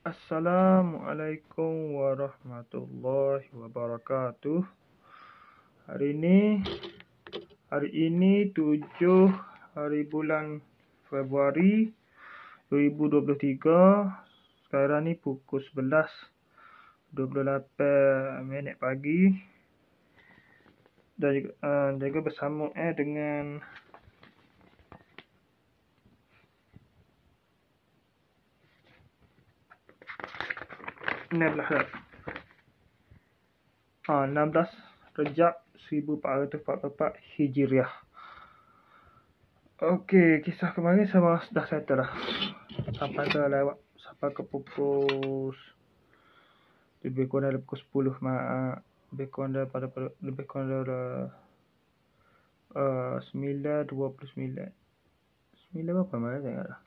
Assalamualaikum warahmatullahi wabarakatuh. Hari ini hari ini 7 hari bulan Februari 2023. Sekarang ni pukul 11 28 minit pagi. Dan juga, uh, eh, juga bersama eh dengan 16 lah kan. Ha, 16 Rejab 1444 Hijriah. Okey, kisah kemarin sama dah settle lah. Sampai ke lewat sampai ke pukul lebih kurang dari pukul sepuluh mak lebih kurang dari pada lebih kurang dari uh, 9.29 9 berapa malam saya ingat lah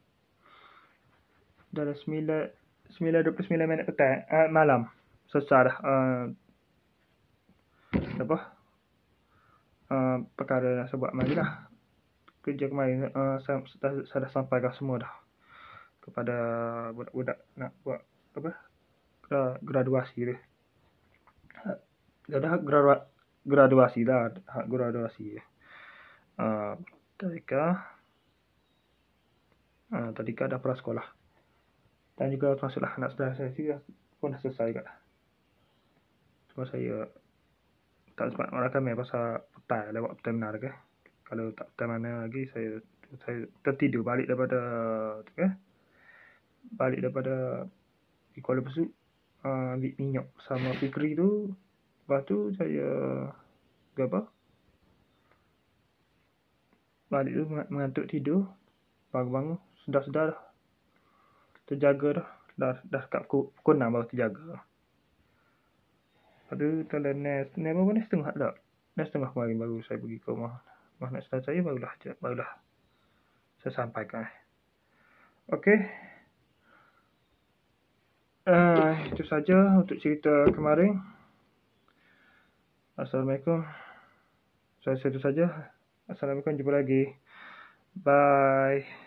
Dari sembilan. 9.29 minit petang eh, malam secara uh, eh, apa uh, perkara nak sebab mari lah kerja kemarin uh, saya, saya dah sampai dah semua dah kepada budak-budak nak buat apa uh, graduasi dia dia dah gradua, graduasi dah ha, graduasi ya uh, tadika uh, tadika dah prasekolah sekolah dan juga termasuklah anak saudara saya sendiri pun dah selesai juga lah. cuma saya tak sempat orang kami pasal petai lewat petai benar ke kalau tak petai mana lagi saya saya tertidur balik daripada okay. balik daripada di Kuala Besut uh, ah, ambil minyak sama fikri tu lepas tu saya apa balik tu mengantuk tidur bangun-bangun sudah sedar Jaga dah. Dah, dah kat pukul 6 baru terjaga. Pada kalau e e next, next apa ni? Setengah tak? Next setengah kemarin baru saya pergi ke rumah. Rumah nak setelah saya barulah, barulah saya sampaikan. Okey. Uh, itu saja untuk cerita kemarin. Assalamualaikum. Saya so, itu saja. Assalamualaikum. Jumpa lagi. Bye.